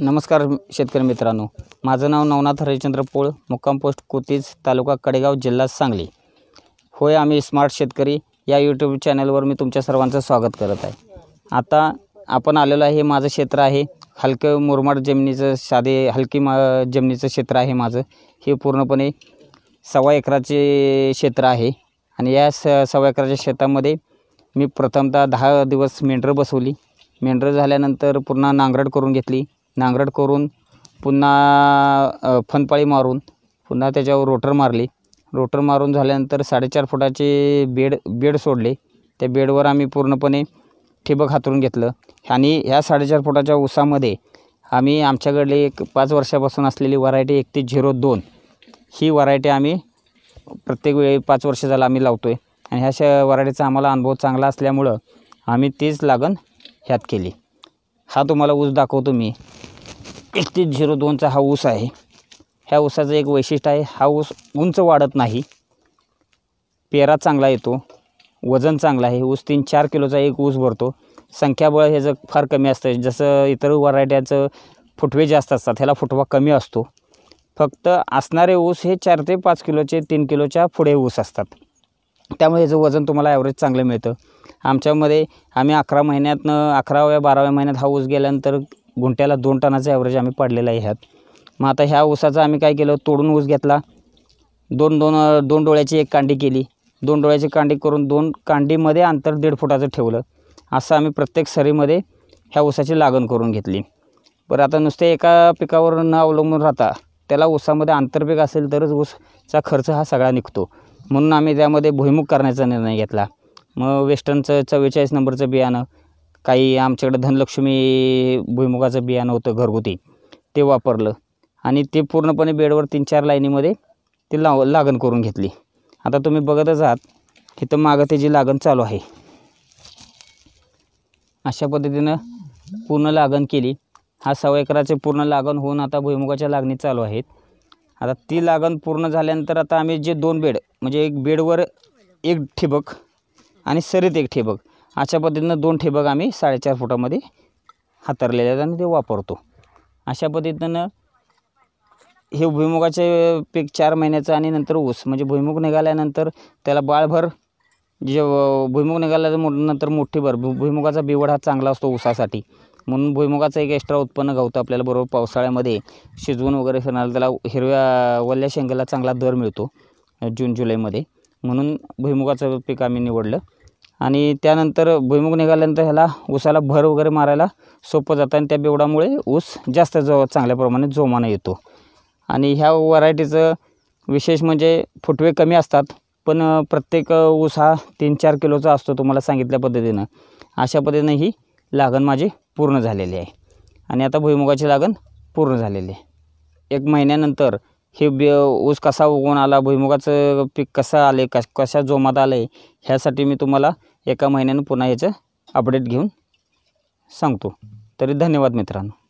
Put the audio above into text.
नमस्कार शेतकरी मित्रांनो माझं नाव नवनाथ हरिचंद्र पोळ मुक्काम पोस्ट कोतीज तालुका कडेगाव जिल्हा सांगली होय आम्ही स्मार्ट शेतकरी या यूट्यूब चॅनलवर मी तुमच्या सर्वांचं स्वागत करत आहे आता आपण आलेलो आहे हे माझं क्षेत्र आहे हलकं मुरमाड जमिनीचं साधे हलकी मा जमिनीचं क्षेत्र आहे माझं हे पूर्णपणे सव्वा एकराचे क्षेत्र आहे आणि या स सव्वा एकराच्या शेतामध्ये मी प्रथमतः दहा दिवस मेंढरं बसवली मेंढरं झाल्यानंतर पुन्हा नांगरड करून घेतली नांगरट करून पुन्हा फनपाळी मारून पुन्हा त्याच्यावर रोटर मारली रोटर मारून झाल्यानंतर साडेचार फुटाचे बेड बेड सोडले त्या बेडवर आम्ही पूर्णपणे ठिबक हातरून घेतलं आणि ह्या साडेचार फुटाच्या उसामध्ये आम्ही आमच्याकडले एक पाच वर्षापासून असलेली वरायटी एक ते झिरो दोन ही वरायटी आम्ही प्रत्येक वेळी पाच वर्ष झालं आम्ही लावतो आहे आणि ह्या श वराडीचा आम्हाला अनुभव चांगला असल्यामुळं आम्ही तीच लागण ह्यात केली हा तुम्हाला ऊस दाखवतो मी टी झिरो दोनचा हा ऊस आहे ह्या ऊसाचं एक वैशिष्ट्य आहे हा ऊस उंच वाढत नाही पेरा चांगला येतो वजन चांगलं आहे ऊस तीन चार किलोचा एक ऊस भरतो संख्याबळ ह्याचं फार कमी असतं जसं इतर व्हरायट्याचं फुटवे जास्त असतात ह्याला फुटवा कमी असतो फक्त असणारे ऊस हे चार ते पाच किलोचे तीन किलोच्या पुढे ऊस असतात त्यामुळे ह्याचं वजन तुम्हाला ॲव्हरेज चांगलं मिळतं आमच्यामध्ये आम्ही अकरा महिन्यातनं अकराव्या बाराव्या महिन्यात हा ऊस गेल्यानंतर गुंट्याला दोन टनाचं ॲव्हरेज आम्ही पडलेला आहे ह्यात मग आता ह्या ऊसाचा आम्ही काय केलं तोडून ऊस घेतला दोन दोन दोन डोळ्याची एक कांडी केली दोन डोळ्याची कांडी करून दोन कांडीमध्ये अंतर दीड फुटाचं ठेवलं असं आम्ही प्रत्येक सरीमध्ये ह्या ऊसाची लागण करून घेतली बरं आता नुसते एका पिकावर न अवलंबून राहता त्याला ऊसामध्ये आंतरपीक असेल तरच ऊसचा खर्च हा सगळा निघतो म्हणून आम्ही त्यामध्ये भुईमुख करण्याचा निर्णय घेतला मग वेस्टर्नचं चव्वेचाळीस नंबरचं बियाणं काही आमच्याकडे धनलक्ष्मी भुईमुगाचं बियाणं होतं घरगुती ते वापरलं आणि ते पूर्णपणे बेडवर तीन चार लाईनीमध्ये ते लाव लागण करून घेतली आता तुम्ही बघतच आहात इथं मागं त्याची लागण चालू आहे अशा पद्धतीनं पूर्ण लागण केली हा सव्वा एकराचे पूर्ण लागण होऊन आता भुईमुगाच्या लागणी चालू आहेत आता ती लागण पूर्ण झाल्यानंतर आता आम्ही जे दोन बेड म्हणजे एक बेडवर एक ठिबक आणि सरीत एक ठिबक अशा पद्धतीनं दोन ठिबक आम्ही साडेचार फुटामध्ये हातरलेले आहेत आणि ते वापरतो अशा पद्धतीनं हे भुईमुगाचे पीक चार महिन्याचं आणि नंतर ऊस म्हणजे भुईमुग निघाल्यानंतर त्याला बाळभर जे भुईमुग निघाल्यानंतर नंतर मोठी भर भुईमुगाचा बिवड हा चांगला असतो ऊसासाठी म्हणून भुईमुगाचं एक एक्स्ट्रा उत्पन्न गवतं आपल्याला बरोबर पावसाळ्यामध्ये शिजवून वगैरे फिरणार त्याला हिरव्या वल्ल्या शेंगाला चांगला दर मिळतो जून जुलैमध्ये म्हणून भुईमुगाचं पीक आम्ही निवडलं आणि त्यानंतर भुईमुग निघाल्यानंतर ह्याला ऊसाला भर वगैरे मारायला सोपं जातं आणि त्या बेवडामुळे ऊस जास्त जो चांगल्या प्रमाणात जोमानं येतो आणि ह्या व्हरायटीचं विशेष म्हणजे फुटवे कमी असतात पण प्रत्येक ऊस हा तीन चार किलोचा असतो तुम्हाला सांगितल्या पद्धतीनं अशा पद्धतीनं ही लागण माझी पूर्ण झालेली आहे आणि आता भुईमुगाची लागण पूर्ण झालेली आहे एक महिन्यानंतर हे बे ऊस कसा उगवून आला भुईमुगाचं पीक कसं आले कश कशा जोमात आलं आहे ह्यासाठी मी तुम्हाला एका महिन्यानं पुन्हा याचं अपडेट घेऊन सांगतो तरी धन्यवाद मित्रांनो